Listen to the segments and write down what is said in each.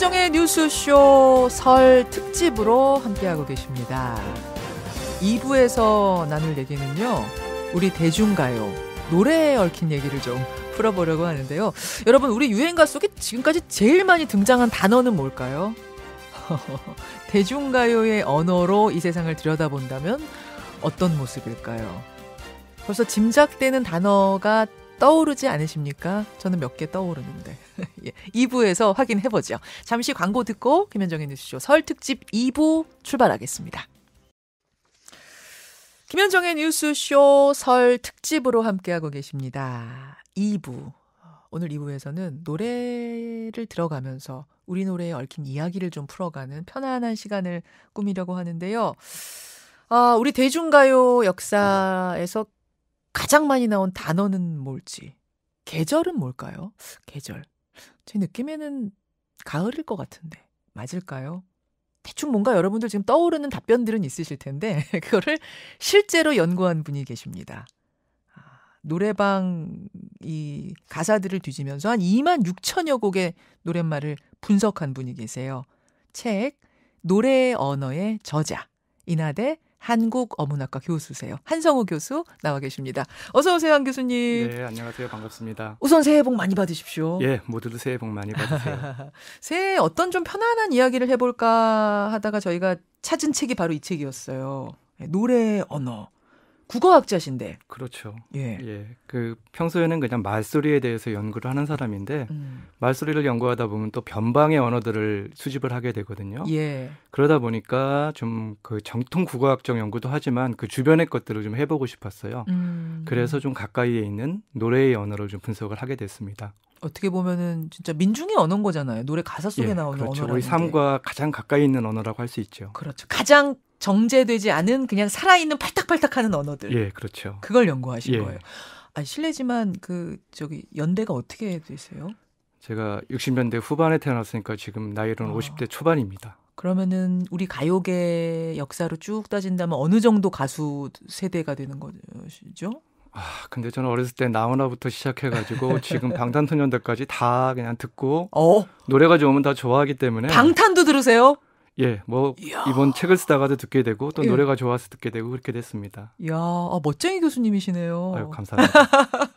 한정의 뉴스쇼 설 특집으로 함께하고 계십니다. 2부에서 나눌 얘기는요, 우리 대중가요, 노래에 얽힌 얘기를 좀 풀어보려고 하는데요. 여러분, 우리 유행가 속에 지금까지 제일 많이 등장한 단어는 뭘까요? 대중가요의 언어로 이 세상을 들여다본다면 어떤 모습일까요? 벌써 짐작되는 단어가 떠오르지 않으십니까? 저는 몇 개 떠오르는데. 2부에서 예, 확인해보죠. 잠시 광고 듣고 김현정의 뉴스쇼 설 특집 2부 출발하겠습니다. 김현정의 뉴스쇼 설 특집으로 함께하고 계십니다. 2부. 오늘 2부에서는 노래를 들어가면서 우리 노래에 얽힌 이야기를 좀 풀어가는 편안한 시간을 꾸미려고 하는데요. 아, 우리 대중가요 역사에서 가장 많이 나온 단어는 뭘지, 계절은 뭘까요? 계절. 제 느낌에는 가을일 것 같은데 맞을까요? 대충 뭔가 여러분들 지금 떠오르는 답변들은 있으실 텐데 그거를 실제로 연구한 분이 계십니다. 아, 노래방 이 가사들을 뒤지면서 한 2만 6천여 곡의 노랫말을 분석한 분이 계세요. 책 노래의 언어의 저자 이나대 한국 어문학과 교수세요. 한성우 교수 나와 계십니다. 어서 오세요, 한 교수님. 네, 안녕하세요. 반갑습니다. 우선 새해 복 많이 받으십시오. 예, 모두들 새해 복 많이 받으세요. 새해 어떤 좀 편안한 이야기를 해볼까 하다가 저희가 찾은 책이 바로 이 책이었어요. 예, 노래 언어. 국어학자신데. 그렇죠. 예. 예. 그 평소에는 그냥 말소리에 대해서 연구를 하는 사람인데 음. 말소리를 연구하다 보면 또 변방의 언어들을 수집을 하게 되거든요. 예. 그러다 보니까 좀 그 정통 국어학적 연구도 하지만 그 주변의 것들을 좀 해보고 싶었어요. 음. 그래서 좀 가까이에 있는 노래의 언어를 좀 분석을 하게 됐습니다. 어떻게 보면은 진짜 민중의 언어인 거잖아요. 노래 가사 속에 예, 나오는 그렇죠. 언어라는 우리 삶과 가장 가까이 있는 언어라고 할 수 있죠. 그렇죠. 가장 정제되지 않은 그냥 살아있는 팔딱팔딱하는 언어들. 예, 그렇죠. 그걸 연구하신 예. 거예요. 아 실례지만 그 저기 연대가 어떻게 되세요? 제가 60년대 후반에 태어났으니까 지금 나이로는 어. 아. 50대 초반입니다. 그러면은 우리 가요계 역사로 쭉 따진다면 어느 정도 가수 세대가 되는 것이죠? 아, 근데 저는 어렸을 때 나훈아부터 시작해가지고 지금 방탄소년단까지 다 그냥 듣고 어? 노래가 좋으면 다 좋아하기 때문에 방탄도 들으세요? 예, 뭐 이야. 이번 책을 쓰다가도 듣게 되고 또 예. 노래가 좋아서 듣게 되고 그렇게 됐습니다. 야, 아, 멋쟁이 교수님이시네요. 아유, 감사합니다.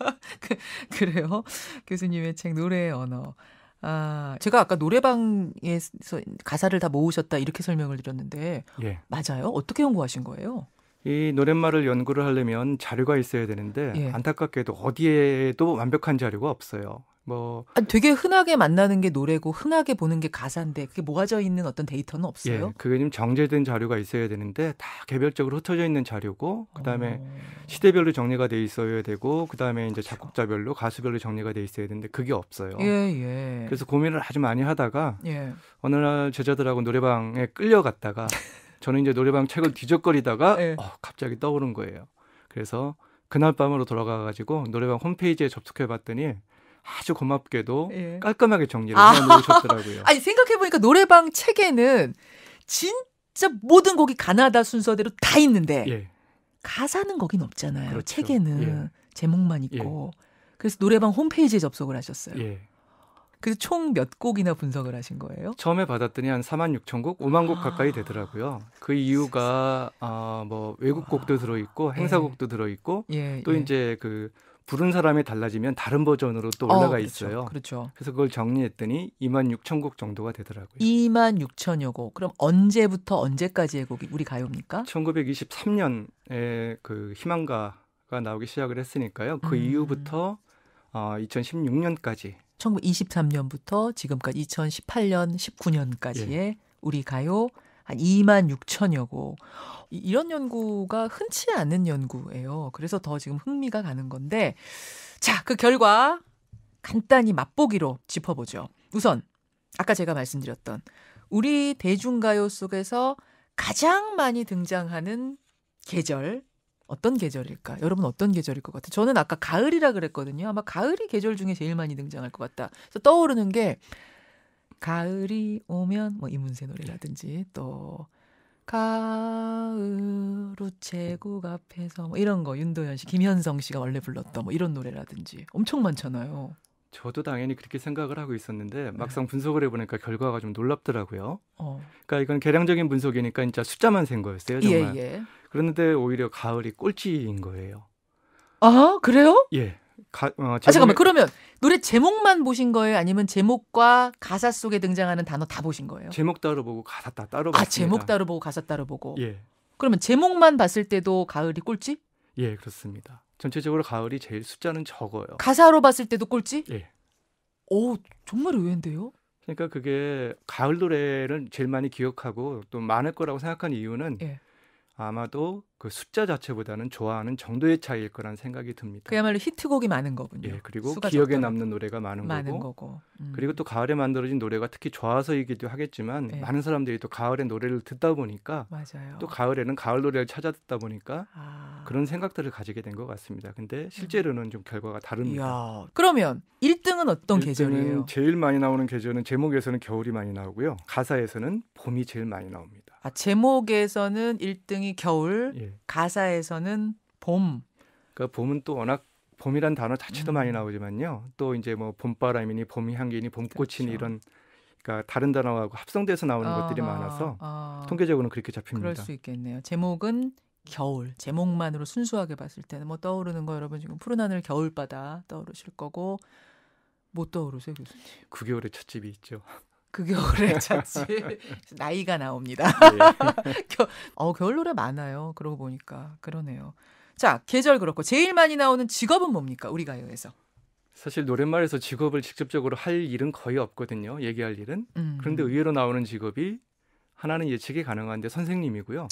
그, 그래요, 교수님의 책 노래의 언어. 아, 제가 아까 노래방에서 가사를 다 모으셨다 이렇게 설명을 드렸는데 예. 맞아요? 어떻게 연구하신 거예요? 이 노랫말을 연구를 하려면 자료가 있어야 되는데 예. 안타깝게도 어디에도 완벽한 자료가 없어요. 뭐 아, 되게 흔하게 만나는 게 노래고 흔하게 보는 게 가사인데 그게 모아져 있는 어떤 데이터는 없어요. 예, 그게 좀 정제된 자료가 있어야 되는데 다 개별적으로 흩어져 있는 자료고 그다음에 어... 시대별로 정리가 돼 있어야 되고 그다음에 이제 작곡자별로 가수별로 정리가 돼 있어야 되는데 그게 없어요. 예, 예. 그래서 고민을 아주 많이 하다가 예. 어느 날 제자들하고 노래방에 끌려갔다가 저는 이제 노래방 책을 뒤적거리다가 예. 어, 갑자기 떠오른 거예요. 그래서 그날 밤으로 돌아가 가지고 노래방 홈페이지에 접속해 봤더니 아주 고맙게도 예. 깔끔하게 정리를 아. 해놓으셨더라고요. 아니 생각해보니까 노래방 책에는 진짜 모든 곡이 가나다 순서대로 다 있는데 예. 가사는 거긴 없잖아요. 그렇죠. 책에는 예. 제목만 있고 예. 그래서 노래방 홈페이지에 접속을 하셨어요. 예. 그래서 총 몇 곡이나 분석을 하신 거예요? 처음에 받았더니 한 4만 6천 곡, 5만 곡 아. 가까이 되더라고요. 그 아, 이유가 아뭐 외국 곡도 들어 있고 행사곡도 예. 들어 있고 또 이제 그 부른 사람이 달라지면 다른 버전으로 또 어, 올라가 어, 그렇죠, 있어요. 그렇죠. 그래서 그걸 정리했더니 2만 6천 곡 정도가 되더라고요. 2만 6천여 곡. 그럼 언제부터 언제까지의 곡이 우리 가요입니까? 1923년에 그 희망가가 나오기 시작을 했으니까요. 그 음. 이후부터 어, 2016년까지. 1923년부터 지금까지 2018년, 19년까지의 예. 우리 가요 한 2만 6천여 고. 이런 연구가 흔치 않은 연구예요. 그래서 더 지금 흥미가 가는 건데, 자, 그 결과 간단히 맛보기로 짚어보죠. 우선, 아까 제가 말씀드렸던 우리 대중가요 속에서 가장 많이 등장하는 계절, 어떤 계절일까? 여러분 어떤 계절일 것 같아요? 저는 아까 가을이라 그랬거든요. 아마 가을이 계절 중에 제일 많이 등장할 것 같다. 그래서 떠오르는 게 가을이 오면 뭐 이문세 노래라든지 또 가을 우체국 앞에서 뭐 이런 거 윤도현 씨, 김현성 씨가 원래 불렀던 뭐 이런 노래라든지 엄청 많잖아요. 저도 당연히 그렇게 생각을 하고 있었는데 네. 막상 분석을 해보니까 결과가 좀 놀랍더라고요. 어. 그러니까 이건 계량적인 분석이니까 진짜 숫자만 센 거였어요. 예, 정말. 예, 예. 그런데 오히려 가을이 꼴찌인 거예요. 아 그래요? 예. 가, 어, 제목을... 아 잠깐만 그러면 노래 제목만 보신 거예요? 아니면 제목과 가사 속에 등장하는 단어 다 보신 거예요? 제목 따로 보고 가사 따로 아, 봤습니다. 아 제목 따로 보고 가사 따로 보고. 예. 그러면 제목만 봤을 때도 가을이 꼴찌? 예 그렇습니다. 전체적으로 가을이 제일 숫자는 적어요. 가사로 봤을 때도 꼴찌? 예. 오 정말 의외인데요. 그러니까 그게 가을 노래를 제일 많이 기억하고 또 많을 거라고 생각한 이유는. 예. 아마도 그 숫자 자체보다는 좋아하는 정도의 차이일 거란 생각이 듭니다. 그야말로 히트곡이 많은 거군요. 예, 그리고 기억에 남는 노래가 많은, 많은 거고. 거고. 음. 그리고 또 가을에 만들어진 노래가 특히 좋아서이기도 하겠지만 네. 많은 사람들이 또 가을의 노래를 듣다 보니까 맞아요. 또 가을에는 가을 노래를 찾아 듣다 보니까 아. 그런 생각들을 가지게 된 것 같습니다. 근데 음. 실제로는 좀 결과가 다릅니다. 이야. 그러면 1등은 어떤 1등은 계절이에요? 제일 많이 나오는 계절은 제목에서는 겨울이 많이 나오고요. 가사에서는 봄이 제일 많이 나옵니다. 아, 제목에서는 1등이 겨울, 예. 가사에서는 봄. 그러니까 봄은 또 워낙 봄이란 단어 자체도 음. 많이 나오지만요. 또 이제 뭐 봄바람이니 봄향기니 봄꽃이니 그렇죠. 이런 그러니까 다른 단어하고 합성돼서 나오는 아, 것들이 많아서 아, 통계적으로는 그렇게 잡힙니다. 그럴 수 있겠네요. 제목은 겨울 제목만으로 순수하게 봤을 때는 뭐 떠오르는 거 여러분 지금 푸른 하늘 겨울바다 떠오르실 거고 못 떠오르세요 교수님? 구개월의 그 첫집이 있죠. 그 겨울에 자지 나이가 나옵니다. 네. 겨, 어, 겨울 노래 많아요. 그러고 보니까 그러네요. 자 계절 그렇고 제일 많이 나오는 직업은 뭡니까 우리 가요에서? 사실 노랫말에서 직업을 직접적으로 할 일은 거의 없거든요. 얘기할 일은. 음. 그런데 의외로 나오는 직업이 하나는 예측이 가능한데 선생님이고요.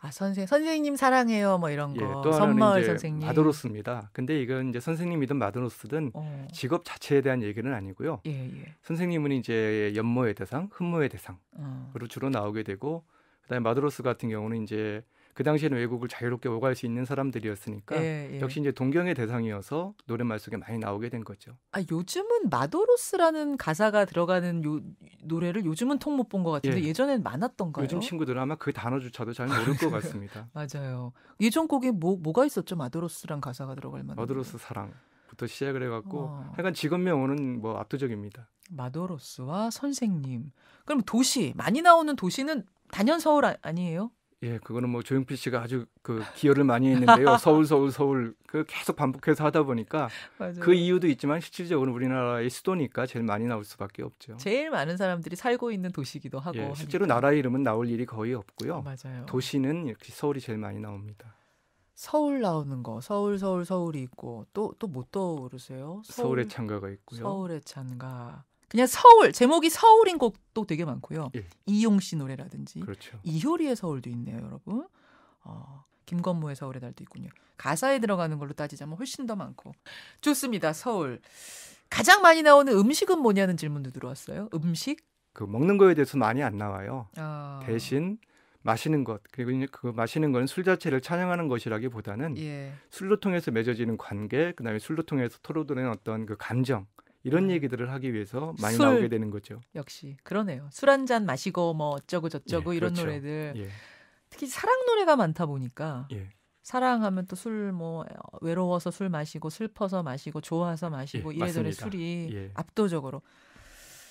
아 선생 선생님 사랑해요 뭐 이런 예, 거. 예, 또 하나는 이제 선생님. 마도로스입니다. 근데 이건 이제 선생님이든 마도로스든 어. 직업 자체에 대한 얘기는 아니고요. 예, 예. 선생님은 이제 연모의 대상, 흠모의 대상으로 어. 주로 나오게 되고 그다음에 마도로스 같은 경우는 이제 그 당시에는 외국을 자유롭게 오갈 수 있는 사람들이었으니까 예, 예. 역시 이제 동경의 대상이어서 노랫말 속에 많이 나오게 된 거죠. 아 요즘은 마도로스라는 가사가 들어가는 요, 노래를 요즘은 통 못 본 것 같은데 예. 전엔 많았던가요? 요즘 친구들은 아마 그 단어조차도 잘 모를 것 같습니다. 맞아요. 예전 곡에 뭐 뭐가 있었죠? 마도로스란 가사가 들어갈 만한. 마도로스 사랑. 부터 시작을 해갖고 어. 여간 직업명어는 뭐 압도적입니다. 마도로스와 선생님. 그럼 도시 많이 나오는 도시는 단연 서울 아, 니에요 예, 그거는 뭐 조용필 씨가 아주 그 기여를 많이 했는데요. 서울, 서울, 서울 그 계속 반복해서 하다 보니까 그 이유도 있지만 실질적으로 우리나라의 수도니까 제일 많이 나올 수밖에 없죠. 제일 많은 사람들이 살고 있는 도시기도 하고. 예, 실제로 나라 이름은 나올 일이 거의 없고요. 맞아요. 도시는 이렇게 서울이 제일 많이 나옵니다. 서울 나오는 거 서울 서울 서울이 있고 또 또못 뭐 떠오르세요? 서울, 서울의 창가가 있고요. 서울의 창가. 그냥 서울 제목이 서울인 곡도 되게 많고요. 예. 이용 씨 노래라든지 그렇죠. 이효리의 서울도 있네요, 여러분. 어, 김건모의 서울의 달도 있군요. 가사에 들어가는 걸로 따지자면 훨씬 더 많고 좋습니다. 서울 가장 많이 나오는 음식은 뭐냐는 질문도 들어왔어요. 음식? 그 먹는 거에 대해서 많이 안 나와요. 아. 대신 마시는 것 그리고 그 마시는 건 술 자체를 찬양하는 것이라기보다는 예. 술로 통해서 맺어지는 관계 그다음에 술로 통해서 토로되는 어떤 그 감정 이런 음. 얘기들을 하기 위해서 많이 술, 나오게 되는 거죠. 역시 그러네요. 술 한 잔 마시고 뭐 어쩌고 저쩌고 예, 이런 그렇죠. 노래들 예. 특히 사랑 노래가 많다 보니까 예. 사랑하면 또 술 뭐 외로워서 술 마시고 슬퍼서 마시고 좋아서 마시고 예, 이래저래 술이 예. 압도적으로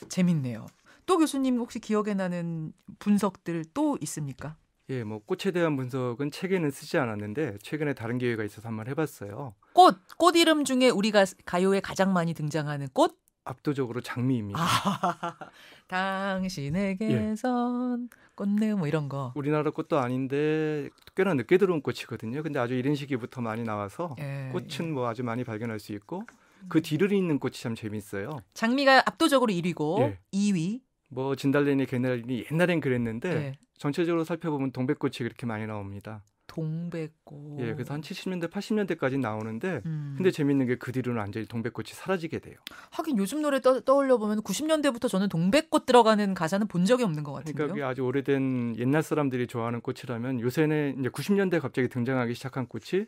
재밌네요. 또 교수님 혹시 기억에 나는 분석들 또 있습니까? 예, 뭐 꽃에 대한 분석은 책에는 쓰지 않았는데 최근에 다른 기회가 있어서 한번 해봤어요. 꽃, 꽃 이름 중에 우리가 가요에 가장 많이 등장하는 꽃? 압도적으로 장미입니다. 아, 당신에게선 예. 꽃내 뭐 이런 거. 우리나라 꽃도 아닌데 꽤나 늦게 들어온 꽃이거든요. 근데 아주 이른 시기부터 많이 나와서 예, 예. 꽃은 예. 뭐 아주 많이 발견할 수 있고 음. 그 뒤를 잇는 꽃이 참 재밌어요. 장미가 압도적으로 1위고 2위. 예. 뭐 진달래니 개나리니 옛날엔 그랬는데 예. 전체적으로 살펴보면 동백꽃이 그렇게 많이 나옵니다. 동백꽃. 예, 그래서 한 70년대, 80년대까지 나오는데, 음. 근데 재밌는 게 그 뒤로는 완전히 동백꽃이 사라지게 돼요. 하긴 요즘 노래 떠, 떠 올려 보면 90년대부터 저는 동백꽃 들어가는 가사는 본 적이 없는 것같아요 그러니까 그게 아주 오래된 옛날 사람들이 좋아하는 꽃이라면 요새는 이제 90년대 갑자기 등장하기 시작한 꽃이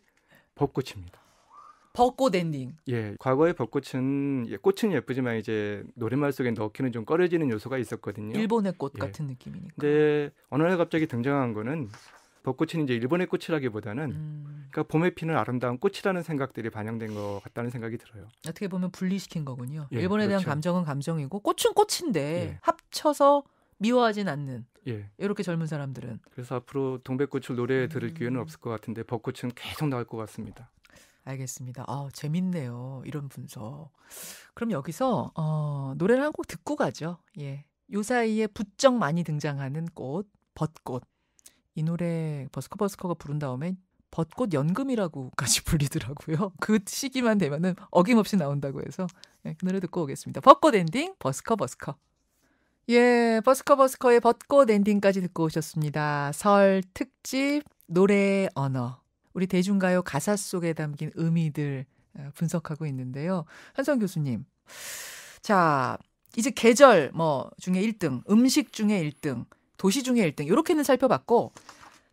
벚꽃입니다. 벚꽃 엔딩. 예, 과거의 벚꽃은 꽃은 예쁘지만 이제 노랫말 속에 넣기는 좀 꺼려지는 요소가 있었거든요. 일본의 꽃 예. 같은 느낌이니까. 근데 어느 날 갑자기 등장한 거는 벚꽃은 이제 일본의 꽃이라기보다는 음. 그러니까 봄에 피는 아름다운 꽃이라는 생각들이 반영된 것 같다는 생각이 들어요. 어떻게 보면 분리시킨 거군요. 예, 일본에 그렇죠. 대한 감정은 감정이고 꽃은 꽃인데 예. 합쳐서 미워하진 않는. 예. 이렇게 젊은 사람들은. 그래서 앞으로 동백꽃을 노래 들을 음. 기회는 없을 것 같은데 벚꽃은 계속 나올 것 같습니다. 알겠습니다. 아, 재밌네요. 이런 분석. 그럼 여기서 어, 노래를 한 곡 듣고 가죠. 예. 요 사이에 부쩍 많이 등장하는 꽃, 벚꽃. 이 노래 버스커버스커가 부른 다음에 벚꽃 연금이라고까지 불리더라고요. 그 시기만 되면은 어김없이 나온다고 해서 예, 그 노래 듣고 오겠습니다. 벚꽃 엔딩 버스커버스커. 예, 버스커버스커의 벚꽃 엔딩까지 듣고 오셨습니다. 설 특집 노래 언어. 우리 대중가요 가사 속에 담긴 의미들 어, 분석하고 있는데요. 한성 교수님. 자, 이제 계절 뭐 중에 1등, 음식 중에 1등, 도시 중에 1등 이렇게는 살펴봤고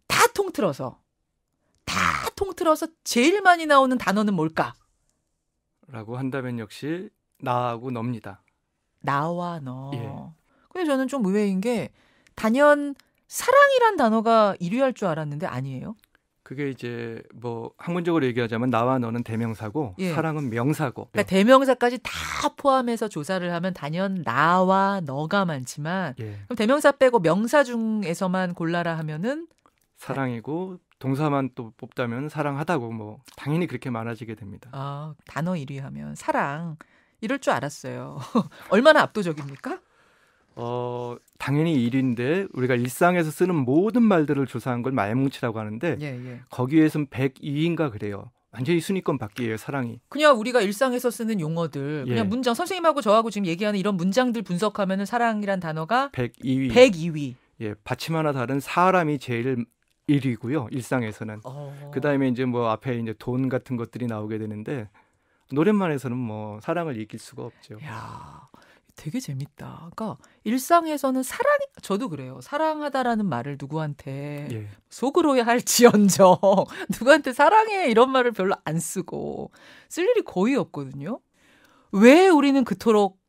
다 통틀어서 다 통틀어서 제일 많이 나오는 단어는 뭘까? 라고 한다면 역시 나하고 넙니다. 나와 너. 예. 근데 저는 좀 의외인 게 단연 사랑이란 단어가 1위 할 줄 알았는데 아니에요? 그게 이제 뭐 학문적으로 얘기하자면 나와 너는 대명사고 예. 사랑은 명사고. 그러니까 예. 대명사까지 다 포함해서 조사를 하면 단연 나와 너가 많지만 예. 그럼 대명사 빼고 명사 중에서만 골라라 하면은 사랑이고 동사만 또 뽑다면 사랑하다고 뭐 당연히 그렇게 많아지게 됩니다. 아 단어 1위 하면 사랑 이럴 줄 알았어요. 얼마나 압도적입니까? 어, 당연히 일인데 우리가 일상에서 쓰는 모든 말들을 조사한 걸 말뭉치라고 하는데 예, 예. 거기에선 102인가 그래요. 완전히 순위권 밖이에요, 사랑이. 그냥 우리가 일상에서 쓰는 용어들, 그냥 예. 문장 선생님하고 저하고 지금 얘기하는 이런 문장들 분석하면은 사랑이란 단어가 102위. 102위. 예, 받침 하나 다른 사람이 제일 1위고요. 일상에서는. 어... 그다음에 이제 뭐 앞에 이제 돈 같은 것들이 나오게 되는데 노랫말에서는 뭐 사랑을 이길 수가 없죠. 야... 되게 재밌다. 그러니까 일상에서는 사랑 저도 그래요. 사랑하다라는 말을 누구한테 예. 속으로 야 할지언정 누구한테 사랑해 이런 말을 별로 안 쓰고 쓸 일이 거의 없거든요. 왜 우리는 그토록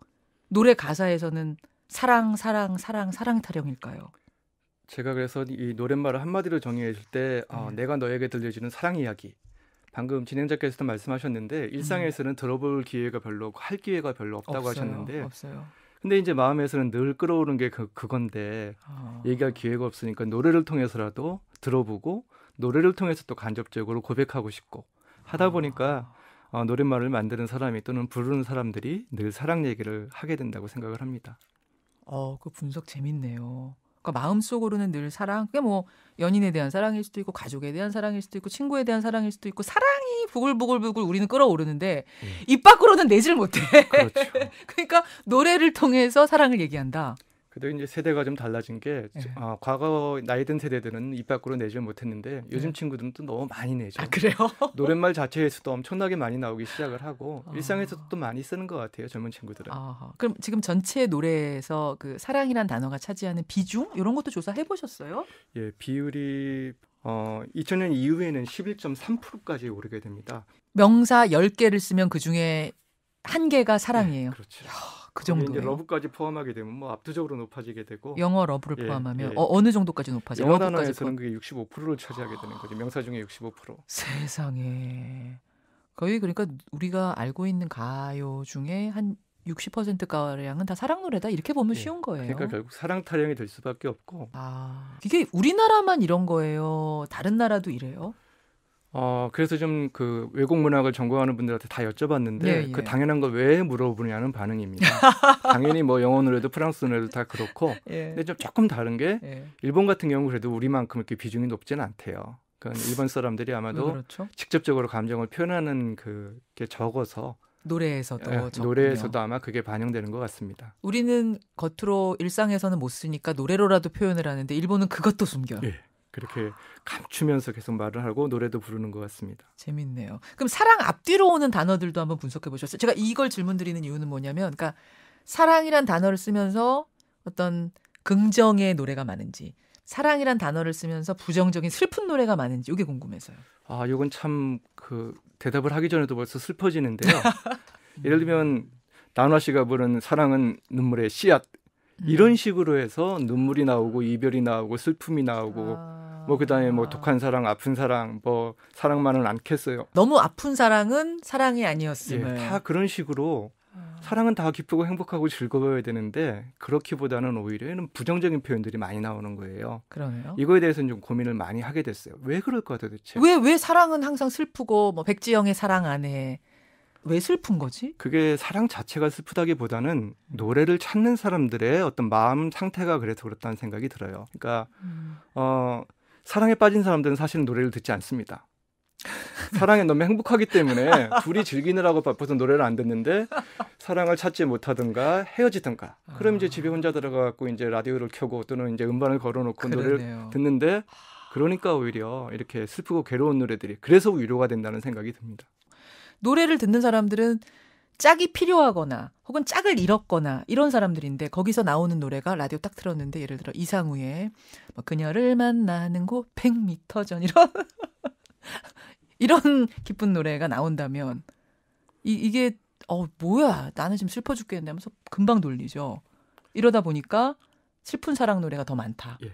노래 가사에서는 사랑 사랑 사랑 사랑 타령일까요? 제가 그래서 이 노랫말을 한마디로 정의해줄때 음. 아, 네. 내가 너에게 들려주는 사랑 이야기 방금 진행자께서도 말씀하셨는데 음. 일상에서는 음. 들어볼 기회가 별로 할 기회가 별로 없다고 없어요. 하셨는데 없어요. 근데 이제 마음에서는 늘 끌어오는 게 그, 그건데 어. 얘기할 기회가 없으니까 노래를 통해서라도 들어보고 노래를 통해서 또 간접적으로 고백하고 싶고 하다 아. 보니까 어, 노랫말을 만드는 사람이 또는 부르는 사람들이 늘 사랑 얘기를 하게 된다고 생각을 합니다. 어, 그 분석 재밌네요. 그러니까 마음속으로는 늘 사랑. 그게 뭐 연인에 대한 사랑일 수도 있고 가족에 대한 사랑일 수도 있고 친구에 대한 사랑일 수도 있고 사랑이 부글부글부글 우리는 끌어오르는데 음. 입 밖으로는 내질 못해. 그렇죠. 그러니까 노래를 통해서 사랑을 얘기한다. 그래도 이제 세대가 좀 달라진 게 네. 어, 과거 나이든 세대들은 입 밖으로 내지 못했는데 예. 요즘 네. 친구들은 또 너무 많이 내죠. 아, 그래요? 노랫말 자체에서도 엄청나게 많이 나오기 시작을 하고 아. 일상에서도 또 많이 쓰는 것 같아요. 젊은 친구들은. 아, 그럼 지금 전체 노래에서 그 사랑이란 단어가 차지하는 비중 이런 것도 조사해 보셨어요? 예, 비율이 어, 2000년 이후에는 11.3%까지 오르게 됩니다. 명사 10개를 쓰면 그중에 한 개가 사랑이에요. 네, 그렇죠. 야그 정도. 러브까지 포함하게 되면 뭐 압도적으로 높아지게 되고 영어 러브를 예, 포함하면 예. 어, 느 정도까지 높아져요? 영어 단어에서는 포함... 그게 65%를 차지하게 되는 거죠. 명사 중에 65%. 세상에. 거의 그러니까 우리가 알고 있는 가요 중에 한60% 가량은 다 사랑 노래다 이렇게 보면 예, 쉬운 거예요. 그러니까 결국 사랑 타령이 될 수밖에 없고. 아 이게 우리나라만 이런 거예요. 다른 나라도 이래요? 어 그래서 좀 그 외국 문학을 전공하는 분들한테 다 여쭤봤는데 예, 그 예. 그 당연한 걸 왜 물어보냐는 반응입니다. 당연히 뭐 영어 노래도 프랑스 노래도 다 그렇고 예. 근데 좀 조금 다른 게 예. 일본 같은 경우 그래도 우리만큼 이렇게 비중이 높지는 않대요. 그러니까 일본 사람들이 아마도 그렇죠? 직접적으로 감정을 표현하는 그게 적어서 노래에서도 예, 노래에서도 아마 그게 반영되는 것 같습니다. 우리는 겉으로 일상에서는 못 쓰니까 노래로라도 표현을 하는데 일본은 그것도 숨겨. 예. 그렇게 감추면서 계속 말을 하고 노래도 부르는 것 같습니다. 재밌네요. 그럼 사랑 앞뒤로 오는 단어들도 한번 분석해 보셨어요? 제가 이걸 질문 드리는 이유는 뭐냐면, 그러니까 사랑이란 단어를 쓰면서 어떤 긍정의 노래가 많은지, 사랑이란 단어를 쓰면서 부정적인 슬픈 노래가 많은지 이게 궁금해서요. 아, 이건 참 그 대답을 하기 전에도 벌써 슬퍼지는데요. 음. 예를 들면 나훈아 씨가 부른 사랑은 눈물의 씨앗 이런 음. 식으로 해서 눈물이 나오고 이별이 나오고 슬픔이 나오고 아. 뭐 그다음에 뭐 독한 사랑, 아픈 사랑, 뭐 사랑만은 않겠어요. 너무 아픈 사랑은 사랑이 아니었음을. 예, 다 그런 식으로 사랑은 다 기쁘고 행복하고 즐거워야 되는데 그렇기보다는 오히려 는 부정적인 표현들이 많이 나오는 거예요. 그러네요. 이거에 대해서는 좀 고민을 많이 하게 됐어요. 왜 그럴까 도대체? 왜 왜 사랑은 항상 슬프고 뭐 백지영의 사랑 안에 왜 슬픈 거지? 그게 사랑 자체가 슬프다기보다는 노래를 찾는 사람들의 어떤 마음 상태가 그래서 그렇다는 생각이 들어요. 그러니까 음. 어 사랑에 빠진 사람들은 사실 노래를 듣지 않습니다. 사랑에 너무 행복하기 때문에 둘이 즐기느라고 바빠서 노래를 안 듣는데 사랑을 찾지 못하든가 헤어지든가 그럼 이제 집에 혼자 들어가고 이제 라디오를 켜고 또는 이제 음반을 걸어놓고 그러네요. 노래를 듣는데 그러니까 오히려 이렇게 슬프고 괴로운 노래들이 그래서 위로가 된다는 생각이 듭니다. 노래를 듣는 사람들은 짝이 필요하거나 혹은 짝을 잃었거나 이런 사람들인데 거기서 나오는 노래가 라디오 딱 틀었는데 예를 들어 이상우의 뭐 그녀를 만나는 곳 100m 전 이런 이런 기쁜 노래가 나온다면 이, 이게 어 뭐야 나는 지금 슬퍼 죽겠는데 하면서 금방 놀리죠 이러다 보니까 슬픈 사랑 노래가 더 많다. 예.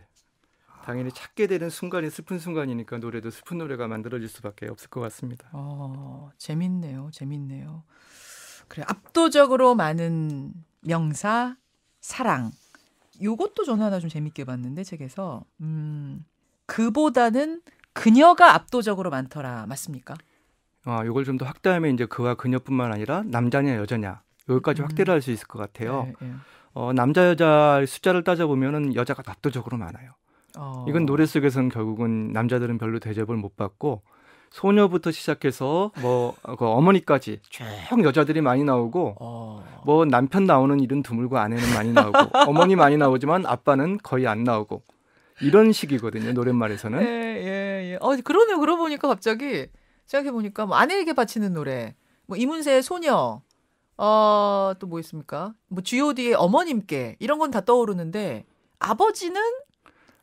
당연히 찾게 되는 순간이 슬픈 순간이니까 노래도 슬픈 노래가 만들어질 수밖에 없을 것 같습니다. 어, 재밌네요. 재밌네요. 그래 압도적으로 많은 명사 사랑 요것도 저는 하나 좀 재밌게 봤는데 책에서 음 그보다는 그녀가 압도적으로 많더라 맞습니까? 아 요걸 좀 더 확대하면 이제 그와 그녀뿐만 아니라 남자냐 여자냐 여기까지 음. 확대를 할 수 있을 것 같아요. 네, 네. 어, 남자 여자 숫자를 따져 보면은 여자가 압도적으로 많아요. 어. 이건 노래 속에서는 결국은 남자들은 별로 대접을 못 받고 소녀부터 시작해서 뭐그 어머니까지 쭉 여자들이 많이 나오고 어. 뭐 남편 나오는 일은 드물고 아내는 많이 나오고 어머니 많이 나오지만 아빠는 거의 안 나오고 이런 식이거든요 노랫말에서는. 예예 예, 예. 어 그러네요. 그러고 보니까 갑자기 생각해 보니까 뭐 아내에게 바치는 노래, 뭐 이문세의 소녀, 어 또 뭐 있습니까? 뭐 G.O.D의 어머님께 이런 건 다 떠오르는데 아버지는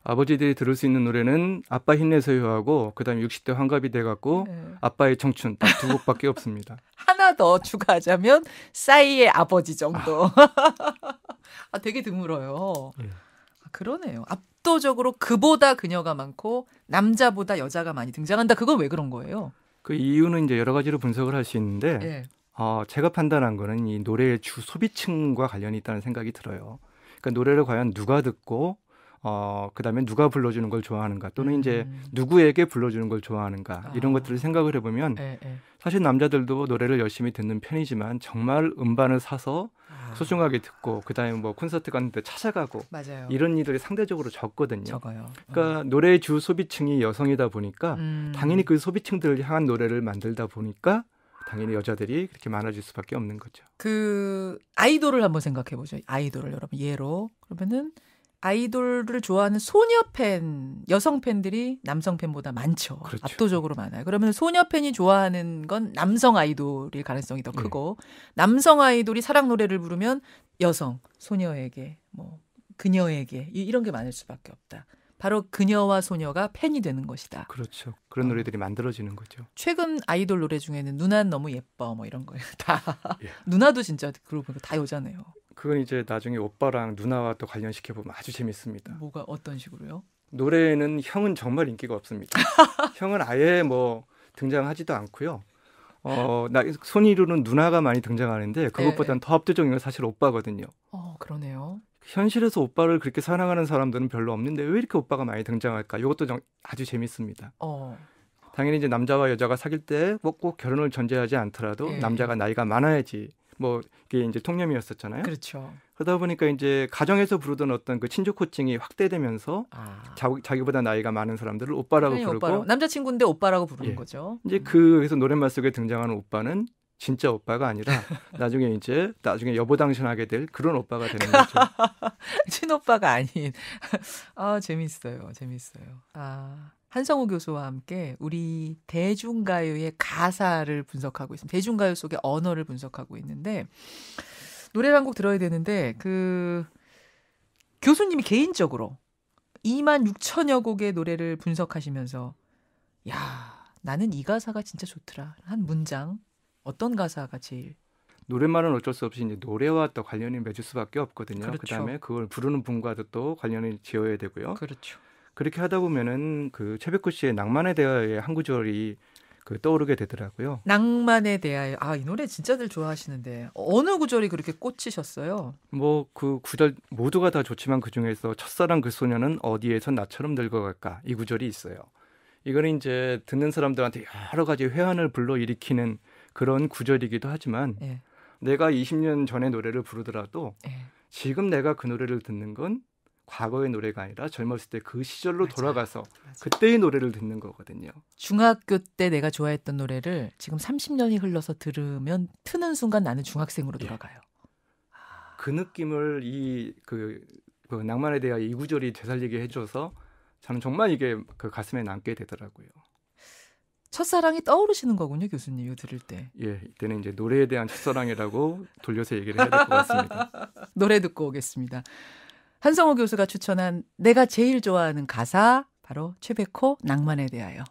아버지들이 들을 수 있는 노래는 아빠 힘내세요하고 그다음에 60대 환갑이 돼갖고 네. 아빠의 청춘 딱두 곡밖에 없습니다. 하나 더 추가하자면 싸이의 아버지 정도. 아, 아 되게 드물어요. 네. 아, 그러네요. 압도적으로 그보다 그녀가 많고 남자보다 여자가 많이 등장한다. 그건 왜 그런 거예요? 그 이유는 이제 여러 가지로 분석을 할 수 있는데 네. 어, 제가 판단한 거는 이 노래의 주 소비층과 관련이 있다는 생각이 들어요. 그러니까 노래를 과연 누가 듣고 어, 그 다음에 누가 불러주는 걸 좋아하는가 또는 음. 이제 누구에게 불러주는 걸 좋아하는가 아. 이런 것들을 생각을 해보면 에, 예, 에. 예. 사실 남자들도 노래를 열심히 듣는 편이지만 정말 음반을 사서 아. 소중하게 듣고 그 다음에 뭐 콘서트 갔는데 찾아가고 맞아요. 이런 일들이 상대적으로 적거든요. 적어요. 그러니까 음. 노래의 주 소비층이 여성이다 보니까 음. 당연히 그 소비층들을 향한 노래를 만들다 보니까 당연히 여자들이 그렇게 많아질 수밖에 없는 거죠. 그 아이돌을 한번 생각해 보죠. 아이돌을 여러분 예로 그러면은 아이돌을 좋아하는 소녀 팬, 여성 팬들이 남성 팬보다 많죠. 그렇죠. 압도적으로 많아요. 그러면 소녀 팬이 좋아하는 건 남성 아이돌일 가능성이 더 예. 크고 네. 남성 아이돌이 사랑 노래를 부르면 여성, 소녀에게 뭐 그녀에게 이런 게 많을 수밖에 없다. 바로 그녀와 소녀가 팬이 되는 것이다. 그렇죠. 그런 어. 노래들이 만들어지는 거죠. 최근 아이돌 노래 중에는 누나는 너무 예뻐 뭐 이런 거예요. 다 예. 누나도 진짜 그러고 다 여자네요. 그건 이제 나중에 오빠랑 누나와 또 관련시켜 보면 아주 재밌습니다. 뭐가 어떤 식으로요? 노래는 형은 정말 인기가 없습니다. 형은 아예 뭐 등장하지도 않고요. 어, 나 손이루는 누나가 많이 등장하는데 그것보다는 네. 더 압도적인 건 사실 오빠거든요. 어, 그러네요. 현실에서 오빠를 그렇게 사랑하는 사람들은 별로 없는데 왜 이렇게 오빠가 많이 등장할까? 이것도 정, 아주 재밌습니다. 어. 당연히 이제 남자와 여자가 사귈 때 꼭 결혼을 전제하지 않더라도 네. 남자가 나이가 많아야지 뭐 이게 이제 통념이었었잖아요. 그렇죠. 그러다 보니까 이제 가정에서 부르던 어떤 그 친족 호칭이 확대되면서 아. 자, 기보다 나이가 많은 사람들을 오빠라고 그러니까 부르고 오빠로. 남자친구인데 오빠라고 부르는 예. 거죠. 이제 그 음. 그래서 노랫말 속에 등장하는 오빠는 진짜 오빠가 아니라 나중에 이제 나중에 여보당신하게 될 그런 오빠가 되는 그러니까 거죠. 친오빠가 아닌. 아 재밌어요, 재밌어요. 아 한성우 교수와 함께 우리 대중가요의 가사를 분석하고 있습니다. 대중가요 속의 언어를 분석하고 있는데 노래를 한곡 들어야 되는데 그 교수님이 개인적으로 2만 6천여 곡의 노래를 분석하시면서 야 나는 이 가사가 진짜 좋더라 한 문장 어떤 가사가 제일 노랫말은 어쩔 수 없이 이제 노래와 또 관련이 맺을 수밖에 없거든요. 그렇죠. 그다음에 그걸 부르는 분과도 또관련이 지어야 되고요. 그렇죠. 그렇게 하다 보면은 그 최백구 씨의 낭만에 대하여 의한 구절이 그 떠오르게 되더라고요. 낭만에 대하여 아이 노래 진짜들 좋아하시는데 어느 구절이 그렇게 꽂히셨어요? 뭐 그 구절 모두가 다 좋지만 그 중에서 첫사랑 그 소녀는 어디에서 나처럼 늙어갈까 이 구절이 있어요. 이거는 이제 듣는 사람들한테 여러 가지 회한을 불러일으키는 그런 구절이기도 하지만 예. 내가 20년 전에 노래를 부르더라도 예. 지금 내가 그 노래를 듣는 건 과거의 노래가 아니라 젊었을 때 그 시절로 맞아요. 돌아가서 맞아요. 그때의 노래를 듣는 거거든요. 중학교 때 내가 좋아했던 노래를 지금 30년이 흘러서 들으면 트는 순간 나는 중학생으로 예. 돌아가요. 예. 그 느낌을 이그 그 낭만에 대한 이 구절이 되살리게 해줘서 저는 정말 이게 그 가슴에 남게 되더라고요. 첫사랑이 떠오르시는 거군요, 교수님 이거 들을 때. 예, 이때는 이제 노래에 대한 첫사랑이라고 돌려서 얘기를 해야 될 것 같습니다. 노래 듣고 오겠습니다. 한성호 교수가 추천한 내가 제일 좋아하는 가사 바로 최백호 낭만에 대하여.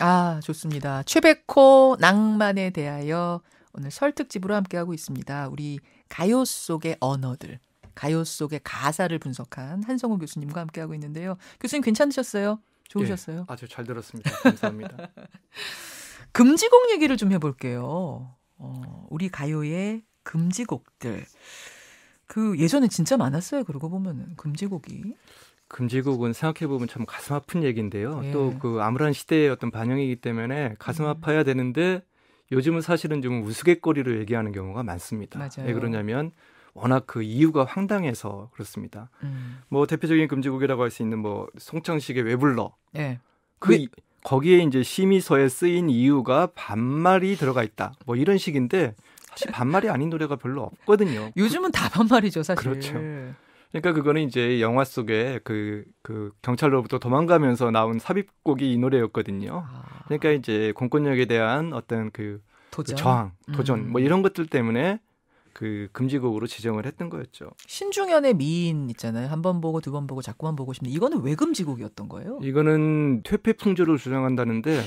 아, 좋습니다. 최백호 낭만에 대하여 오늘 설특집으로 함께하고 있습니다. 우리 가요 속의 언어들, 가요 속의 가사를 분석한 한성호 교수님과 함께하고 있는데요. 교수님 괜찮으셨어요? 좋으셨어요? 예, 아주 잘 들었습니다. 감사합니다. 금지곡 얘기를 좀 해볼게요. 어, 우리 가요의 금지곡들. 그 예전에 진짜 많았어요. 그러고 보면은 금지곡이. 금지곡은 생각해보면 참 가슴 아픈 얘기인데요. 예. 또그 암울한 시대의 어떤 반영이기 때문에 가슴 음. 아파야 되는데 요즘은 사실은 좀 우스갯거리로 얘기하는 경우가 많습니다. 맞아요. 왜 그러냐면 워낙 그 이유가 황당해서 그렇습니다. 음. 뭐 대표적인 금지곡이라고 할 수 있는 뭐 송창식의 왜 불러. 예. 그 왜... 거기에 이제 심의서에 쓰인 이유가 반말이 들어가 있다. 뭐 이런 식인데 사실 반말이 아닌 노래가 별로 없거든요. 요즘은 다 반말이죠, 사실. 그렇죠. 그러니까 그거는 이제 영화 속에 그, 그 경찰로부터 도망가면서 나온 삽입곡이 이 노래였거든요. 아. 그러니까 이제 공권력에 대한 어떤 그, 도전? 저항, 도전 음. 뭐 이런 것들 때문에 그 금지곡으로 지정을 했던 거였죠. 신중현의 미인 있잖아요. 한 번 보고 두 번 보고 자꾸만 보고 싶네. 이거는 왜 금지곡이었던 거예요? 이거는 퇴폐 풍조를 주장한다는데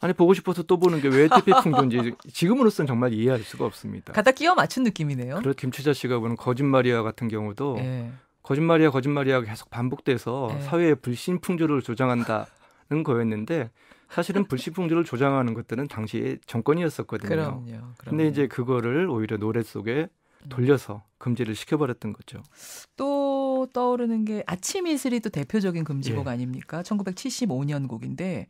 아니 보고 싶어서 또 보는 게 왜 퇴폐 풍조인지 지금으로선 정말 이해할 수가 없습니다. 갖다 끼워 맞춘 느낌이네요. 그 김치자 씨가 보는 거짓말이야 같은 경우도 네. 거짓말이야 거짓말이야 계속 반복돼서 네. 예. 사회의 불신 풍조를 조장한다는 거였는데 사실은 불식풍조를 조장하는 것들은 당시 정권이었었거든요. 그럼요. 그럼데 이제 그거를 오히려 노래 속에 음. 돌려서 금지를 시켜버렸던 거죠. 또 떠오르는 게 아침 이슬이 또 대표적인 금지곡 예. 아닙니까? 1975년 곡인데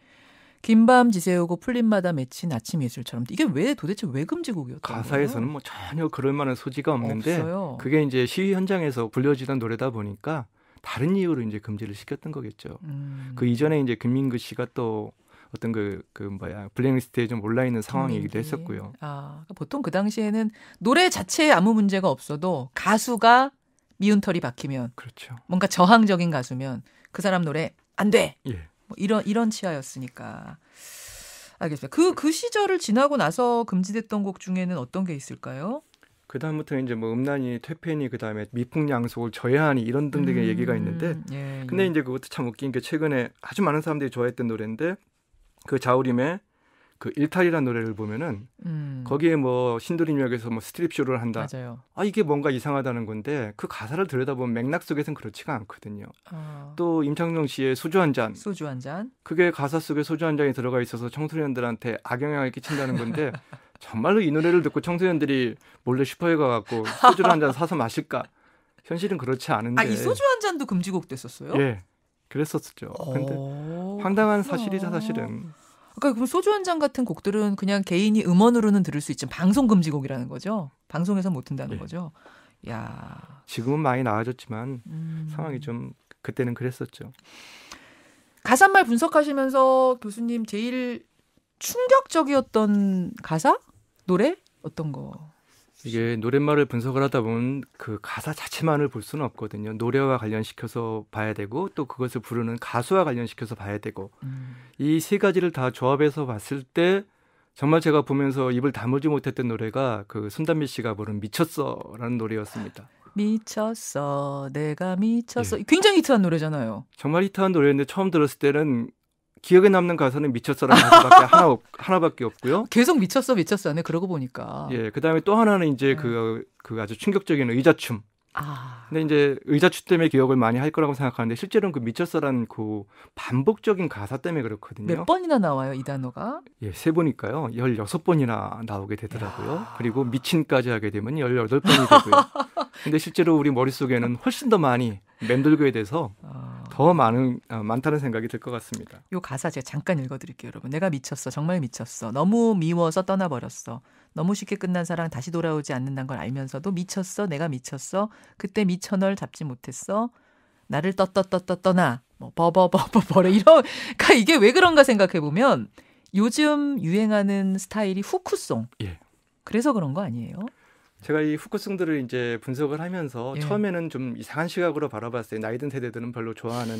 긴밤 지새우고 풀림마다 맺힌 아침 예술처럼 이게 왜 도대체 왜 금지곡이었던 가사에서는 거예요? 뭐 전혀 그럴 만한 소지가 없는데 없어요. 그게 이제 시위 현장에서 불려지던 노래다 보니까 다른 이유로 이제 금지를 시켰던 거겠죠. 음. 그 이전에 이제 김민그 씨가 또 어떤 그, 그 뭐야 블랙리스트에 좀 올라 있는 상황이기도 음, 음. 했었고요. 아 그러니까 보통 그 당시에는 노래 자체에 아무 문제가 없어도 가수가 미운털이 박히면 그렇죠. 뭔가 저항적인 가수면 그 사람 노래 안 돼. 예. 뭐 이런 이런 치하였으니까. 알겠어요 그그 그 시절을 지나고 나서 금지됐던 곡 중에는 어떤 게 있을까요? 그 다음부터 이제 뭐 음란이 퇴폐니 그 다음에 미풍양속을 저해하니 이런 등등의 음, 얘기가 있는데 예, 근데 예. 이제 그것도 참 웃긴 게 최근에 아주 많은 사람들이 좋아했던 노래인데 그 자우림의 그 일탈이라는 노래를 보면은 음. 거기에 뭐 신도림 역에서 뭐 스트립 쇼를 한다. 맞아요. 아 이게 뭔가 이상하다는 건데 그 가사를 들여다보면 맥락 속에선 그렇지가 않거든요. 어. 또 임창정 씨의 소주 한 잔. 소주 한 잔. 그게 가사 속에 소주 한 잔이 들어가 있어서 청소년들한테 악영향을 끼친다는 건데 정말로 이 노래를 듣고 청소년들이 몰래 슈퍼에 가갖고 소주를 한잔 사서 마실까? 현실은 그렇지 않은데. 아 이 소주 한 잔도 금지곡 됐었어요? 예. 그랬었죠. 근데 오, 어, 황당한 사실이자 사실은. 그러니까 그럼 소주 한 잔 같은 곡들은 그냥 개인이 음원으로는 들을 수 있지만 방송 금지곡이라는 거죠. 방송에서 못 든다는 네. 거죠. 야. 지금은 많이 나아졌지만 음. 상황이 좀 그때는 그랬었죠. 가사말 분석하시면서 교수님 제일 충격적이었던 가사 노래 어떤 거? 이게 노랫말을 분석을 하다 보면 그 가사 자체만을 볼 수는 없거든요. 노래와 관련시켜서 봐야 되고 또 그것을 부르는 가수와 관련시켜서 봐야 되고 음. 이세 가지를 다 조합해서 봤을 때 정말 제가 보면서 입을 다물지 못했던 노래가 그 손담비 씨가 부른 미쳤어라는 노래였습니다. 미쳤어, 내가 미쳤어. 예. 굉장히 히트한 노래잖아요. 정말 히트한 노래인데 처음 들었을 때는 기억에 남는 가사는 미쳤어라는 가밖에 하나 하나밖에 없고요. 계속 미쳤어 미쳤어 네 그러고 보니까. 예, 그다음에 또 하나는 이제 그그 네. 그, 그 아주 충격적인 의자춤. 아. 근데 이제 의자춤 때문에 기억을 많이 할 거라고 생각하는데 실제로는 그 미쳤어라는 그 반복적인 가사 때문에 그렇거든요. 몇 번이나 나와요, 이 단어가? 예, 세 보니까요. 16번이나 나오게 되더라고요. 야. 그리고 미친까지 하게 되면 18번이 되고요. 근데 실제로 우리 머릿속에는 훨씬 더 많이 맴돌게 돼서 아. 더 많은 어, 많다는 생각이 들 것 같습니다. 요 가사 제가 잠깐 읽어드릴게요, 여러분. 내가 미쳤어, 정말 미쳤어. 너무 미워서 떠나버렸어. 너무 쉽게 끝난 사랑 다시 돌아오지 않는다는 걸 알면서도 미쳤어, 내가 미쳤어. 그때 미쳐널 잡지 못했어. 나를 떠떠떠떠 떠나. 뭐 버버버버 버래 이런. 그러니까 이게 왜 그런가 생각해 보면 요즘 유행하는 스타일이 후크송. 예. 그래서 그런 거 아니에요? 제가 이 후쿠승들을 이제 분석을 하면서 예. 처음에는 좀 이상한 시각으로 바라봤어요. 나이든 세대들은 별로 좋아하는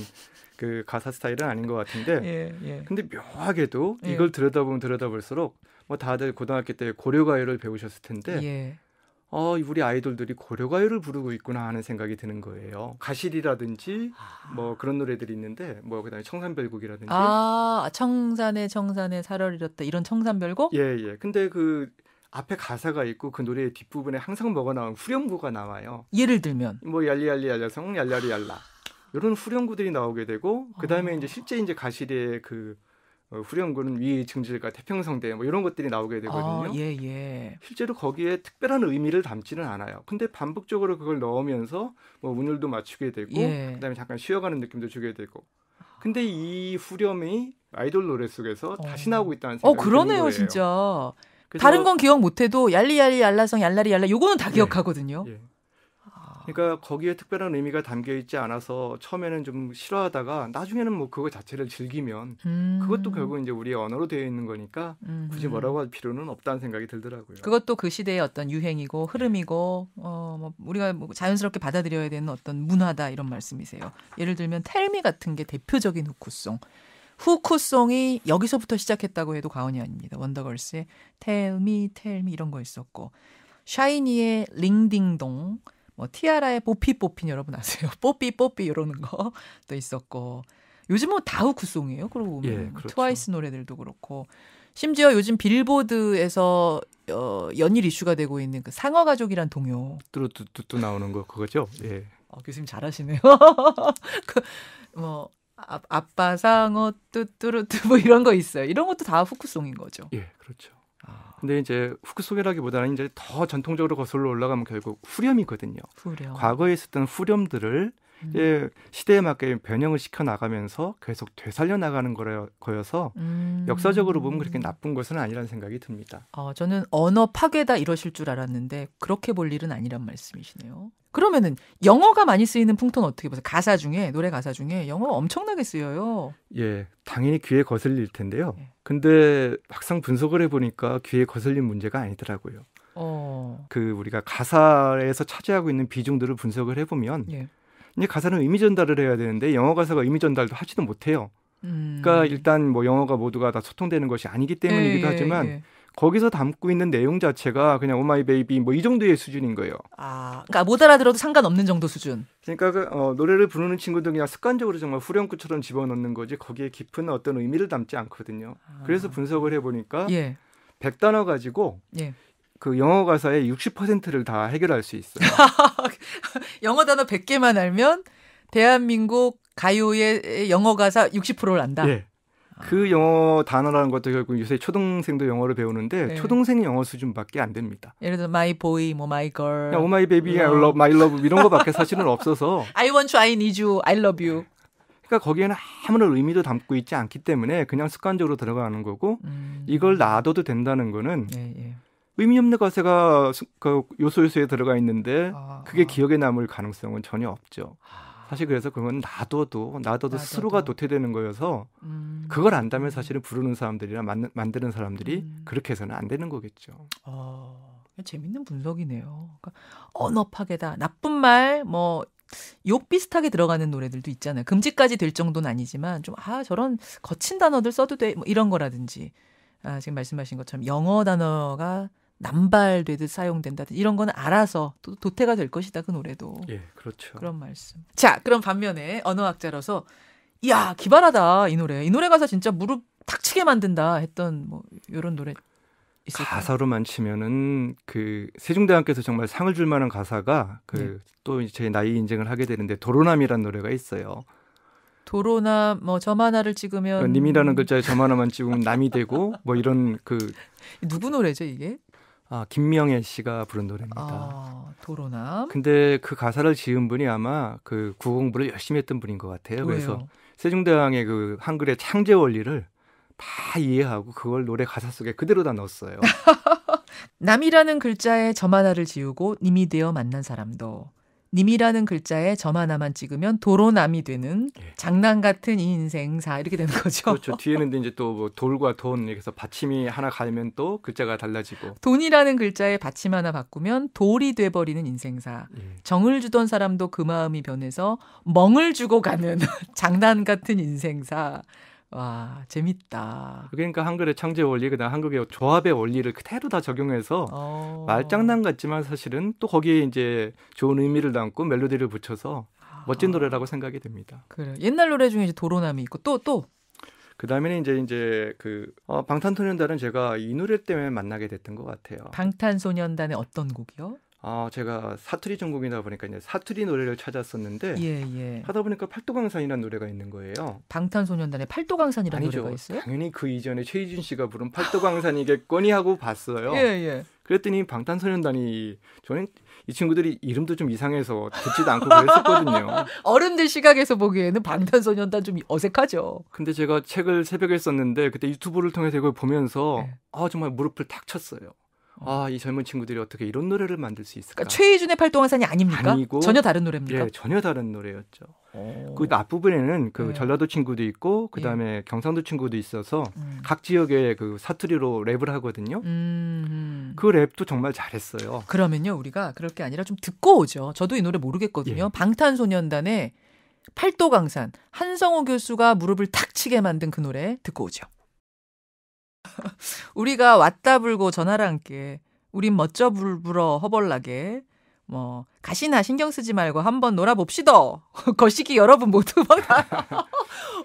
그 가사 스타일은 아닌 것 같은데. 예, 예. 근데 묘하게도 예. 이걸 들여다보면 들여다볼수록 뭐 다들 고등학교 때 고려가요를 배우셨을 텐데. 예. 어, 우리 아이돌들이 고려가요를 부르고 있구나 하는 생각이 드는 거예요. 가실이라든지 아. 뭐 그런 노래들이 있는데 뭐 그다음에 청산별곡이라든지 아 청산에 청산에 살얼 잃었다 이런 청산별곡? 예 예. 근데 그 앞에 가사가 있고 그 노래의 뒷부분에 항상 먹어 나온 후렴구가 나와요. 예를 들면 뭐 얄리얄리 얄라성 얄라리 얄라 이런 후렴구들이 나오게 되고 그 다음에 어. 이제 실제 이제 가시리의 그 어, 후렴구는 위의 증질과 태평성대 뭐 이런 것들이 나오게 되거든요. 아, 예, 예. 실제로 거기에 특별한 의미를 담지는 않아요. 근데 반복적으로 그걸 넣으면서 뭐 운율도 맞추게 되고 예. 그다음에 잠깐 쉬어가는 느낌도 주게 되고. 근데 이 후렴이 아이돌 노래 속에서 어. 다시 나오고 있다는 어, 생각이 어 그러네요, 진짜. 다른 건 기억 못해도 얄리얄리 얄라성 얄라리 얄라 요거는 다 예. 기억하거든요. 예, 예. 그러니까 거기에 특별한 의미가 담겨 있지 않아서 처음에는 좀 싫어하다가 나중에는 뭐 그거 자체를 즐기면 음. 그것도 결국 이제 우리 언어로 되어 있는 거니까 음. 굳이 뭐라고 할 필요는 없다는 생각이 들더라고요. 그것도 그 시대의 어떤 유행이고 흐름이고 어, 뭐 우리가 뭐 자연스럽게 받아들여야 되는 어떤 문화다 이런 말씀이세요. 예를 들면 텔미 같은 게 대표적인 후쿠송. 후쿠송이 여기서부터 시작했다고 해도 과언이 아닙니다. 원더걸스의 Tell Me, Tell Me 이런 거 있었고 샤이니의 링딩동, 뭐 티아라의 뽀삐뽀삐 여러분 아세요? 뽀삐뽀삐 이러는 거도 있었고 요즘은 뭐 다후쿠송이에요 그러고 보면 예, 그렇죠. 트와이스 노래들도 그렇고 심지어 요즘 빌보드에서 어, 연일 이슈가 되고 있는 그 상어 가족이란 동요 뚜루뚜뚜 나오는 거 그거죠? 예. 어, 교수님 잘하시네요. 그, 뭐 아, 아빠 상어 뚜뚜루뚜 뭐 이런 거 있어요. 이런 것도 다 후크송인 거죠. 예, 그렇죠. 아. 근데 이제 후크송이라기보다는 이제 더 전통적으로 거슬러 올라가면 결국 후렴이거든요. 후렴. 과거에 있었던 후렴들을 음. 예, 시대에 맞게 변형을 시켜 나가면서 계속 되살려 나가는 거여서 음. 역사적으로 보면 그렇게 나쁜 것은 아니라는 생각이 듭니다. 어, 저는 언어 파괴다 이러실 줄 알았는데 그렇게 볼 일은 아니란 말씀이시네요. 그러면은 영어가 많이 쓰이는 풍토는 어떻게 보세요? 가사 중에 노래 가사 중에 영어 엄청나게 쓰여요. 예, 당연히 귀에 거슬릴 텐데요. 예. 근데 막상 분석을 해보니까 귀에 거슬린 문제가 아니더라고요. 어. 그 우리가 가사에서 차지하고 있는 비중들을 분석을 해보면 예. 이제 가사는 의미 전달을 해야 되는데 영어 가사가 의미 전달도 하지도 못해요. 음. 그러니까 일단 뭐 영어가 모두가 다 소통되는 것이 아니기 때문이기도 예, 예 하지만 예, 예. 거기서 담고 있는 내용 자체가 그냥 오마이 베이비 뭐 이 정도의 수준인 거예요. 아, 그러니까 못 알아들어도 상관없는 정도 수준. 그러니까 그, 어, 노래를 부르는 친구들 그냥 습관적으로 정말 후렴구처럼 집어넣는 거지 거기에 깊은 어떤 의미를 담지 않거든요. 아. 그래서 분석을 해보니까 예. 100단어 가지고 예. 그 영어 가사의 60%를 다 해결할 수 있어요. 영어 단어 100개만 알면 대한민국 가요의 영어 가사 60%를 안다. 예. 그 아. 영어 단어라는 것도 결국 요새 초등생도 영어를 배우는데 네. 초등생 영어 수준밖에 안 됩니다. 예를 들어 my boy, 뭐 my girl, oh my baby, l o I love, my love 이런 거밖에 사실은 없어서 I want you, I need you, I love you. 그러니까 거기에는 아무런 의미도 담고 있지 않기 때문에 그냥 습관적으로 들어가는 거고 음. 이걸 놔둬도 된다는 거는 예, 예. 의미 없는 과세가그 요소 요소에 들어가 있는데 아, 그게 아. 기억에 남을 가능성은 전혀 없죠. 아. 사실 그래서 그건 놔둬도 놔둬도 스스로가 도태되는 거여서 음. 그걸 안다면 음. 사실은 부르는 사람들이나 만, 만드는 사람들이 음. 그렇게 해서는 안 되는 거겠죠. 어, 재밌는 분석이네요. 그러니까 언어 파괴다. 나쁜 말, 뭐, 욕 비슷하게 들어가는 노래들도 있잖아요. 금지까지 될 정도는 아니지만 좀, 아, 저런 거친 단어들 써도 돼. 뭐 이런 거라든지. 아, 지금 말씀하신 것처럼 영어 단어가 남발되듯 사용된다든지 이런 거는 알아서 또 도태가 될 것이다 그 노래도. 예, 그렇죠. 그런 말씀. 자, 그럼 반면에 언어학자로서 이야 기발하다 이 노래. 이 노래 가사 진짜 무릎 탁 치게 만든다 했던 뭐 이런 노래 있을까요? 가사로만 치면은 그 세종대왕께서 정말 상을 줄 만한 가사가 그또 네. 제 나이 인증을 하게 되는데 도로남이란 노래가 있어요. 도로나 뭐점 하나를 찍으면 님이라는 글자에 점 하나만 찍으면 남이 되고 뭐 이런 그 누구 노래죠 이게? 아, 김명애 씨가 부른 노래입니다. 아, 도로남. 근데 그 가사를 지은 분이 아마 그 구공부를 열심히 했던 분인 것 같아요. 왜요? 그래서 세종대왕의 그 한글의 창제 원리를 다 이해하고 그걸 노래 가사 속에 그대로 다 넣었어요. 남이라는 글자에 점 하나를 지우고 님이 되어 만난 사람도 님이라는 글자에 점 하나만 찍으면 도로남이 되는 예. 장난 같은 인생사 이렇게 되는 거죠. 그렇죠. 뒤에는 이제 또뭐 돌과 돈 이렇게 해서 받침이 하나 가면 또 글자가 달라지고 돈이라는 글자에 받침 하나 바꾸면 돌이 돼 버리는 인생사. 예. 정을 주던 사람도 그 마음이 변해서 멍을 주고 가는 장난 같은 인생사. 와 재밌다. 그러니까 한글의 창조 원리, 그다음 한국의 조합의 원리를 그대로 다 적용해서 어... 말장난 같지만 사실은 또 거기에 이제 좋은 의미를 담고 멜로디를 붙여서 아. 멋진 노래라고 생각이 됩니다. 그래 옛날 노래 중에 이제 도로남이 있고 또 또. 그다음에는 이제 이제 그 어, 방탄소년단은 제가 이 노래 때문에 만나게 됐던 것 같아요. 방탄소년단의 어떤 곡이요? 아, 제가 사투리 전공이다 보니까 이제 사투리 노래를 찾았었는데 예, 예. 하다 보니까 팔도강산이라는 노래가 있는 거예요. 방탄소년단의 팔도강산이라는 아니죠. 노래가 있어요? 당연히 그 이전에 최희준 씨가 부른 팔도강산이겠거니 하고 봤어요. 예, 예. 그랬더니 방탄소년단이 저는 이 친구들이 이름도 좀 이상해서 듣지도 않고 그랬었거든요. 어른들 시각에서 보기에는 방탄소년단 좀 어색하죠. 근데 제가 책을 새벽에 썼는데 그때 유튜브를 통해서 이걸 보면서 네. 아 정말 무릎을 탁 쳤어요. 아, 이 젊은 친구들이 어떻게 이런 노래를 만들 수 있을까? 그러니까 최희준의 팔동화산이 아닙니까? 아니고 전혀 다른 노래입니까? 예, 전혀 다른 노래였죠. 그 앞부분에는 그 네. 전라도 친구도 있고 그다음에 예. 경상도 친구도 있어서 음. 각 지역의 그 사투리로 랩을 하거든요. 음, 음. 그 랩도 정말 잘했어요. 그러면요, 우리가 그럴 게 아니라 좀 듣고 오죠. 저도 이 노래 모르겠거든요. 예. 방탄소년단의 팔도강산 한성호 교수가 무릎을 탁 치게 만든 그 노래 듣고 오죠. 우리가 왔다 불고 전화를 함께 우린 멋져 불불어 허벌나게 뭐 가시나 신경 쓰지 말고 한번 놀아봅시다. 거시기 여러분 모두 반가워.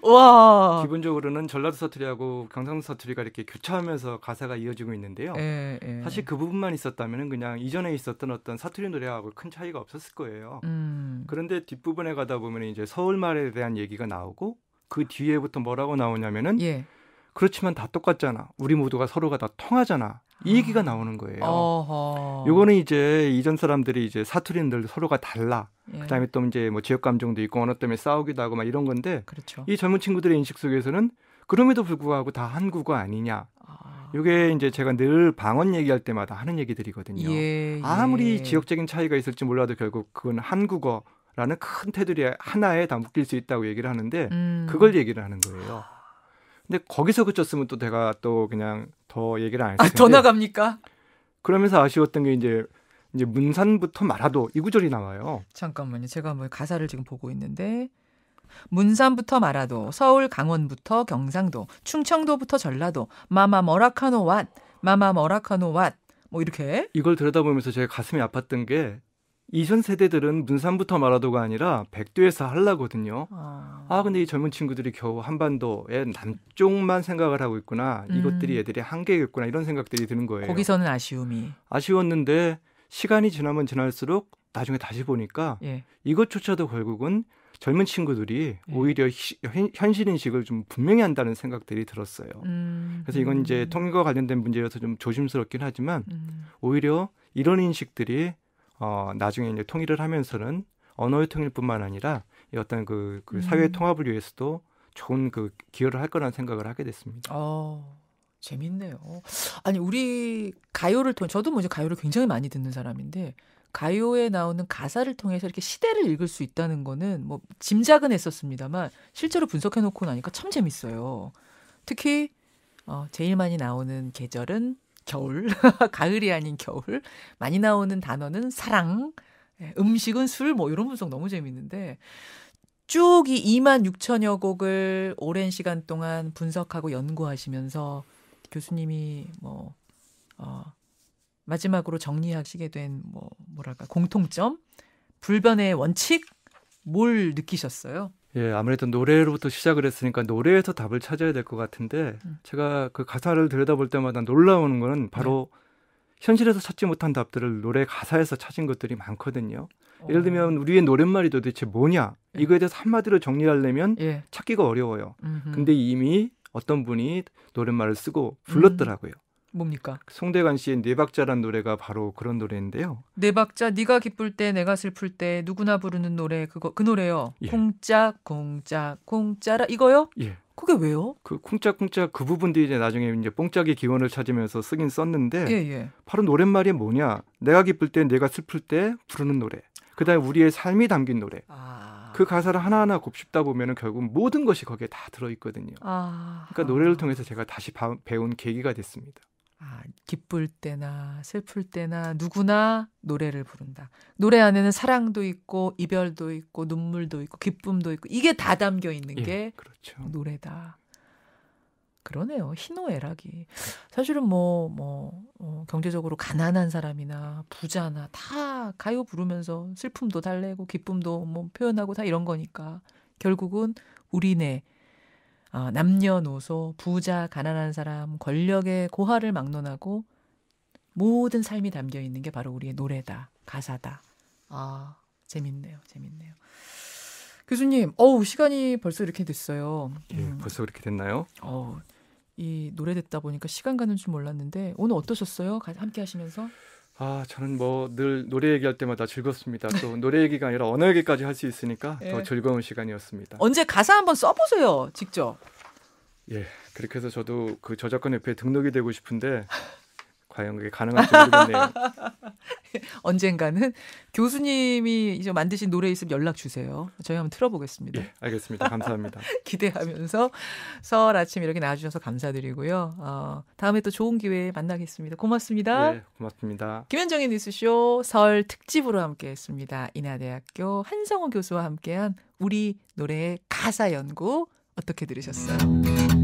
와. 기본적으로는 전라도 사투리하고 경상도 사투리가 이렇게 교차하면서 가사가 이어지고 있는데요. 에, 예, 에. 예. 사실 그 부분만 있었다면 그냥 이전에 있었던 어떤 사투리 노래하고 큰 차이가 없었을 거예요. 음. 그런데 뒷부분에 가다 보면 이제 서울말에 대한 얘기가 나오고 그 뒤에부터 뭐라고 나오냐면은 예. 그렇지만 다 똑같잖아. 우리 모두가 서로가 다 통하잖아. 이 아. 얘기가 나오는 거예요. 어허. 요거는 이제 이전 사람들이 이제 사투리들 인 서로가 달라. 예. 그다음에 또 이제 뭐 지역 감정도 있고 언어 때문에 싸우기도 하고 막 이런 건데 그렇죠. 이 젊은 친구들의 인식 속에서는 그럼에도 불구하고 다 한국어 아니냐. 아. 요게 이제 제가 늘 방언 얘기할 때마다 하는 얘기들이거든요. 예, 예. 아무리 지역적인 차이가 있을지 몰라도 결국 그건 한국어 라는 큰 테두리 하나에 다 묶일 수 있다고 얘기를 하는데 음. 그걸 얘기를 하는 거예요. 아. 근데 거기서 그쳤으면 또내가또 그냥 더 얘기를 안 아, 했을 텐데. 아, 더 나갑니까? 그러면서 아쉬웠던 게 이제 이제 문산부터 말아도 이 구절이 나와요. 잠깐만요. 제가 한번 가사를 지금 보고 있는데 문산부터 말아도 서울 강원부터 경상도 충청도부터 전라도 마마 머라카노 왓 마마 머라카노 왓 뭐 이렇게 이걸 들여다보면서 제가 가슴이 아팠던 게 이전 세대들은 문산부터 말하도가 아니라 백두에서 할라거든요. 아. 아. 근데 이 젊은 친구들이 겨우 한반도의 남쪽만 생각을 하고 있구나. 음. 이것들이 애들이 한계겠구나. 이런 생각들이 드는 거예요. 거기서는 아쉬움이. 아쉬웠는데 시간이 지나면 지날수록 나중에 다시 보니까 예. 이것조차도 결국은 젊은 친구들이 예. 오히려 현실 인식을 좀 분명히 한다는 생각들이 들었어요. 음. 그래서 이건 이제 통일과 관련된 문제여서 좀 조심스럽긴 하지만 음. 오히려 이런 인식들이 어, 나중에 이제 통일을 하면서는 언어의 통일뿐만 아니라 어떤 그, 그 사회 음. 통합을 위해서도 좋은 그 기여를 할 거라는 생각을 하게 됐습니다. 어, 재밌네요. 아니 우리 가요를 통해 저도 뭐이 가요를 굉장히 많이 듣는 사람인데 가요에 나오는 가사를 통해서 이렇게 시대를 읽을 수 있다는 거는 뭐 짐작은 했었습니다만 실제로 분석해 놓고 나니까 참 재밌어요. 특히 어, 제일 많이 나오는 계절은 겨울, 가을이 아닌 겨울 많이 나오는 단어는 사랑, 예, 음식은 술, 뭐 이런 분석 너무 재밌는데 쭉 이 2만 6천여 곡을 오랜 시간 동안 분석하고 연구하시면서 교수님이 뭐 어, 마지막으로 정리하시게 된 뭐 뭐랄까 공통점, 불변의 원칙 뭘 느끼셨어요? 예, 아무래도 노래로부터 시작을 했으니까 노래에서 답을 찾아야 될 것 같은데 음. 제가 그 가사를 들여다볼 때마다 놀라우는 거는 바로 네. 현실에서 찾지 못한 답들을 노래 가사에서 찾은 것들이 많거든요. 어. 예를 들면 우리의 노랫말이 도대체 뭐냐 예. 이거에 대해서 한마디로 정리하려면 예. 찾기가 어려워요. 음흠. 근데 이미 어떤 분이 노랫말을 쓰고 음. 불렀더라고요. 음. 뭡니까? 송대관 씨의 네 박자란 노래가 바로 그런 노래인데요. 네 박자 네가 기쁠 때 내가 슬플 때 누구나 부르는 노래 그거 그 노래요. 예. 공짜 공짜 공짜라 이거요? 예. 그게 왜요? 그 쿵짝쿵짝 그 부분도 이제 나중에 이제 뽕짝의 기원을 찾으면서 쓰긴 썼는데 예, 예. 바로 노랫말이 뭐냐? 내가 기쁠 때 내가 슬플 때 부르는 노래. 그다음에 우리의 삶이 담긴 노래. 아... 그 가사를 하나하나 곱씹다 보면은 결국 모든 것이 거기에 다 들어 있거든요. 아... 그러니까 노래를 통해서 제가 다시 바, 배운 계기가 됐습니다. 아, 기쁠 때나 슬플 때나 누구나 노래를 부른다. 노래 안에는 사랑도 있고 이별도 있고 눈물도 있고 기쁨도 있고 이게 다 담겨 있는 예, 게 예, 그렇죠. 노래다. 그러네요. 희노애락이 사실은 뭐뭐 뭐, 어, 경제적으로 가난한 사람이나 부자나 다 가요 부르면서 슬픔도 달래고 기쁨도 뭐 표현하고 다 이런 거니까 결국은 우리네 어, 남녀노소, 부자, 가난한 사람, 권력의 고하를 막론하고 모든 삶이 담겨 있는 게 바로 우리의 노래다, 가사다. 아, 재밌네요, 재밌네요. 교수님, 어우, 시간이 벌써 이렇게 됐어요. 예, 음. 벌써 그렇게 됐나요? 어, 이 노래 듣다 보니까 시간 가는 줄 몰랐는데 오늘 어떠셨어요? 함께 하시면서? 아, 저는 뭐 늘 노래 얘기할 때마다 즐겁습니다. 또 노래 얘기가 아니라 언어 얘기까지 할 수 있으니까 예. 더 즐거운 시간이었습니다. 언제 가사 한번 써보세요, 직접. 예, 그렇게 해서 저도 그 저작권 협회에 등록이 되고 싶은데 과연 그게 가능할지 모르겠네요. 언젠가는 교수님이 이제 만드신 노래 있으면 연락 주세요. 저희 한번 틀어보겠습니다. 예, 알겠습니다. 감사합니다. 기대하면서 설 아침 이렇게 나와주셔서 감사드리고요. 어, 다음에 또 좋은 기회에 만나겠습니다. 고맙습니다. 예, 고맙습니다. 김현정의 뉴스쇼 설 특집으로 함께했습니다. 인하대학교 한성호 교수와 함께한 우리 노래의 가사 연구 어떻게 들으셨어요?